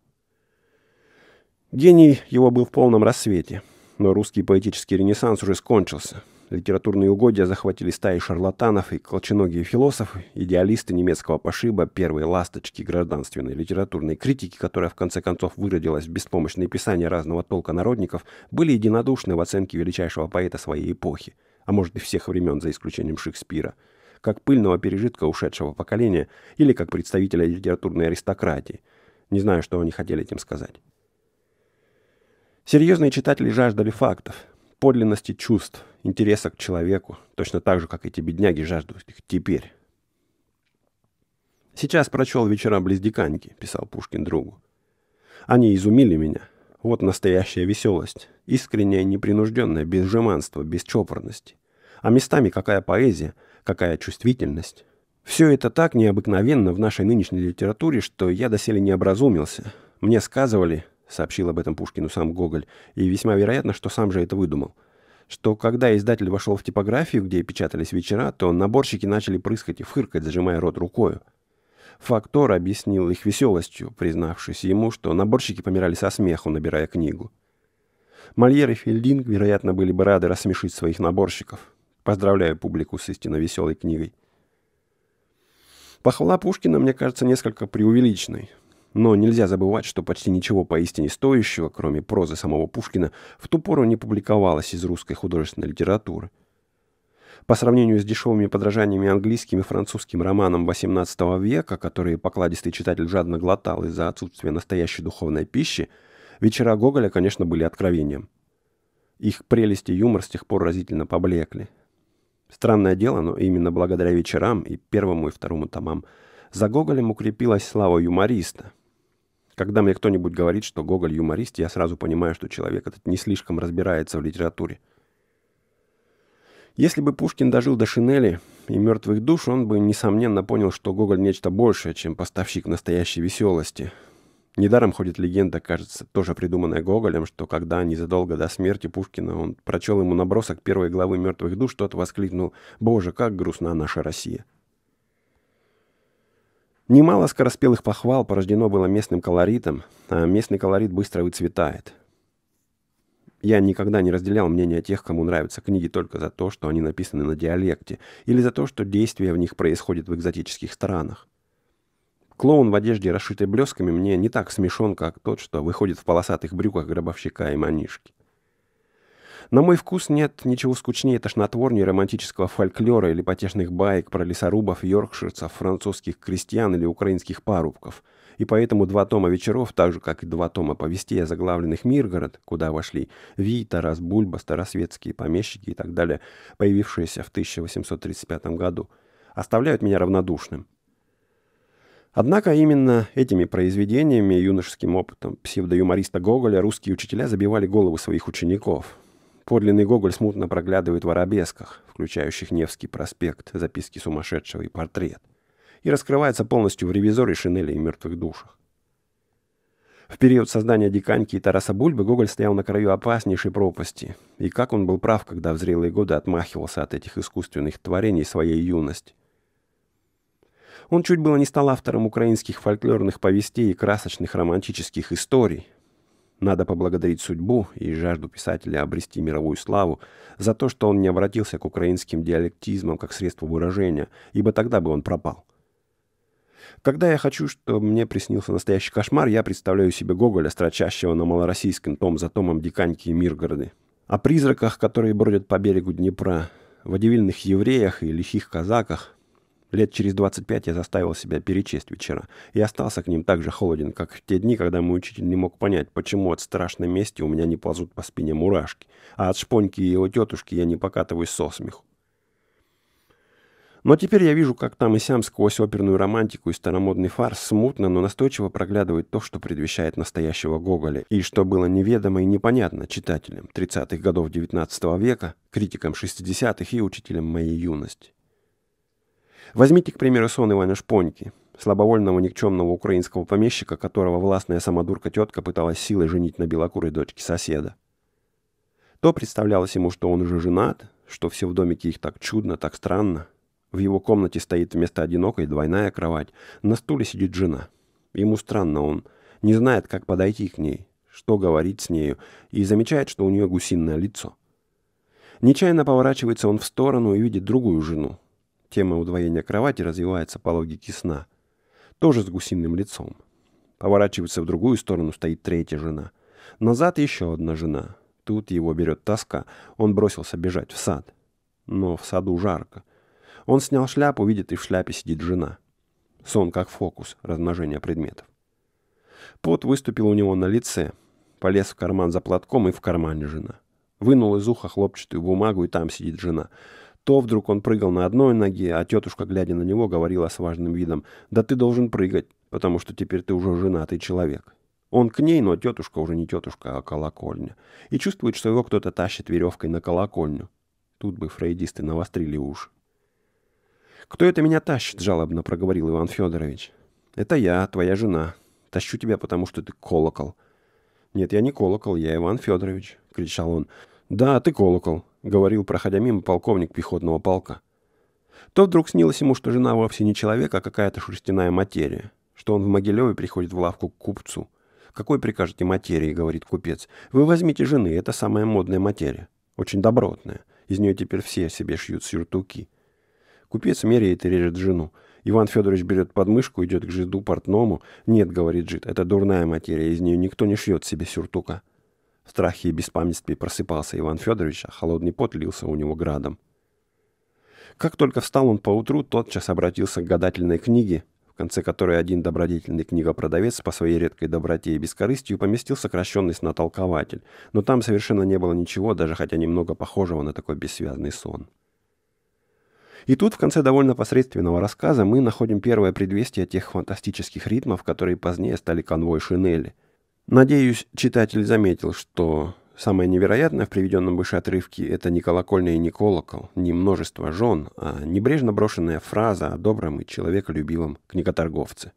Гений его был в полном рассвете – но русский поэтический ренессанс уже скончился. Литературные угодья захватили стаи шарлатанов и колченогие философы, идеалисты немецкого пошиба, первые ласточки гражданственной литературной критики, которая в конце концов выродилась в беспомощные писания разного толка народников, были единодушны в оценке величайшего поэта своей эпохи, а может и всех времен за исключением Шекспира, как пыльного пережитка ушедшего поколения или как представителя литературной аристократии. Не знаю, что они хотели этим сказать. Серьезные читатели жаждали фактов, подлинности чувств, интереса к человеку, точно так же, как эти бедняги жаждут их теперь. «Сейчас прочел вечера близдиканьки», — писал Пушкин другу. «Они изумили меня. Вот настоящая веселость, искренняя, непринужденная, без жеманства, без чопорности. А местами какая поэзия, какая чувствительность. Все это так необыкновенно в нашей нынешней литературе, что я доселе не образумился. Мне сказывали, сообщил об этом Пушкину сам Гоголь, и весьма вероятно, что сам же это выдумал что когда издатель вошел в типографию, где печатались вечера, то наборщики начали прыскать и фыркать, зажимая рот рукою. Фактор объяснил их веселостью, признавшись ему, что наборщики помирали со смеху, набирая книгу. Мольер и Фельдинг, вероятно, были бы рады рассмешить своих наборщиков. Поздравляю публику с истинно веселой книгой. Похвала Пушкина, мне кажется, несколько преувеличенной. Но нельзя забывать, что почти ничего поистине стоящего, кроме прозы самого Пушкина, в ту пору не публиковалось из русской художественной литературы. По сравнению с дешевыми подражаниями английским и французским романам XVIII века, которые покладистый читатель жадно глотал из-за отсутствия настоящей духовной пищи, вечера Гоголя, конечно, были откровением. Их прелесть и юмор с тех пор разительно поблекли. Странное дело, но именно благодаря вечерам и первому и второму томам за Гоголем укрепилась слава юмориста – когда мне кто-нибудь говорит, что Гоголь юморист, я сразу понимаю, что человек этот не слишком разбирается в литературе. Если бы Пушкин дожил до шинели и мертвых душ, он бы, несомненно, понял, что Гоголь нечто большее, чем поставщик настоящей веселости. Недаром ходит легенда, кажется, тоже придуманная Гоголем, что когда незадолго до смерти Пушкина он прочел ему набросок первой главы «Мертвых душ», тот воскликнул «Боже, как грустна наша Россия!» Немало скороспелых похвал порождено было местным колоритом, а местный колорит быстро выцветает. Я никогда не разделял мнение тех, кому нравятся книги только за то, что они написаны на диалекте, или за то, что действие в них происходит в экзотических странах. Клоун в одежде, расшитой блесками, мне не так смешон, как тот, что выходит в полосатых брюках гробовщика и манишки. На мой вкус нет ничего скучнее тошнотворнее романтического фольклора или потешных баек про лесорубов, йоркширцев, французских крестьян или украинских парубков. И поэтому два тома вечеров, так же, как и два тома повестей, о заглавленных «Миргород», куда вошли Ви, Тарас Бульба, старосветские помещики и так далее, появившиеся в 1835 году, оставляют меня равнодушным. Однако именно этими произведениями и юношеским опытом псевдоюмориста Гоголя русские учителя забивали головы своих учеников – Подлинный Гоголь смутно проглядывает в арабесках, включающих Невский проспект, записки сумасшедшего и портрет, и раскрывается полностью в ревизоре Шинеля и мертвых душах. В период создания Диканьки и Тараса Бульбы Гоголь стоял на краю опаснейшей пропасти. И как он был прав, когда в зрелые годы отмахивался от этих искусственных творений своей юности. Он чуть было не стал автором украинских фольклорных повестей и красочных романтических историй, надо поблагодарить судьбу и жажду писателя обрести мировую славу за то, что он не обратился к украинским диалектизмам как средству выражения, ибо тогда бы он пропал. Когда я хочу, чтобы мне приснился настоящий кошмар, я представляю себе Гоголя, строчащего на малороссийском том за томом диканьки и Миргороды. О призраках, которые бродят по берегу Днепра, водивильных евреях и лихих казаках, Лет через 25 я заставил себя перечесть вечера и остался к ним так же холоден, как в те дни, когда мой учитель не мог понять, почему от страшной мести у меня не ползут по спине мурашки, а от шпоньки и его тетушки я не покатываюсь со смеху. Но теперь я вижу, как там и сям сквозь оперную романтику и старомодный фарс смутно, но настойчиво проглядывает то, что предвещает настоящего Гоголя, и что было неведомо и непонятно читателям 30-х годов XIX века, критикам 60-х и учителям моей юности. Возьмите, к примеру, сон Ивана Шпоньки, слабовольного никчемного украинского помещика, которого властная самодурка-тетка пыталась силой женить на белокурой дочке соседа. То представлялось ему, что он уже женат, что все в домике их так чудно, так странно. В его комнате стоит вместо одинокой двойная кровать. На стуле сидит жена. Ему странно, он не знает, как подойти к ней, что говорить с нею, и замечает, что у нее гусиное лицо. Нечаянно поворачивается он в сторону и видит другую жену, Тема удвоения кровати развивается по логике сна. Тоже с гусиным лицом. Поворачивается в другую сторону, стоит третья жена. Назад еще одна жена. Тут его берет тоска. Он бросился бежать в сад. Но в саду жарко. Он снял шляпу, видит, и в шляпе сидит жена. Сон как фокус, размножение предметов. Пот выступил у него на лице. Полез в карман за платком, и в кармане жена. Вынул из уха хлопчатую бумагу, и там сидит жена. То вдруг он прыгал на одной ноге, а тетушка, глядя на него, говорила с важным видом, «Да ты должен прыгать, потому что теперь ты уже женатый человек». Он к ней, но тетушка уже не тетушка, а колокольня. И чувствует, что его кто-то тащит веревкой на колокольню. Тут бы фрейдисты навострили уши. «Кто это меня тащит?» – жалобно проговорил Иван Федорович. «Это я, твоя жена. Тащу тебя, потому что ты колокол». «Нет, я не колокол, я Иван Федорович», – кричал он. «Да, ты колокол», — говорил, проходя мимо полковник пехотного полка. То вдруг снилось ему, что жена вовсе не человек, а какая-то шерстяная материя, что он в Могилеве приходит в лавку к купцу. «Какой прикажете материи?» — говорит купец. «Вы возьмите жены, это самая модная материя, очень добротная. Из нее теперь все себе шьют сюртуки». Купец меряет и режет жену. Иван Федорович берет подмышку, идет к жиду портному. «Нет», — говорит жид, — «это дурная материя, из нее никто не шьет себе сюртука». В страхе и беспамятстве просыпался Иван Федорович, а холодный пот лился у него градом. Как только встал он поутру, тотчас обратился к гадательной книге, в конце которой один добродетельный книгопродавец по своей редкой доброте и бескорыстию поместил сокращенность на толкователь, но там совершенно не было ничего, даже хотя немного похожего на такой бессвязный сон. И тут, в конце довольно посредственного рассказа, мы находим первое предвестие тех фантастических ритмов, которые позднее стали конвой шинели – Надеюсь, читатель заметил, что самое невероятное в приведенном выше отрывке – это не колокольня и не колокол, не множество жен, а небрежно брошенная фраза о добром и человеколюбивом книготорговце.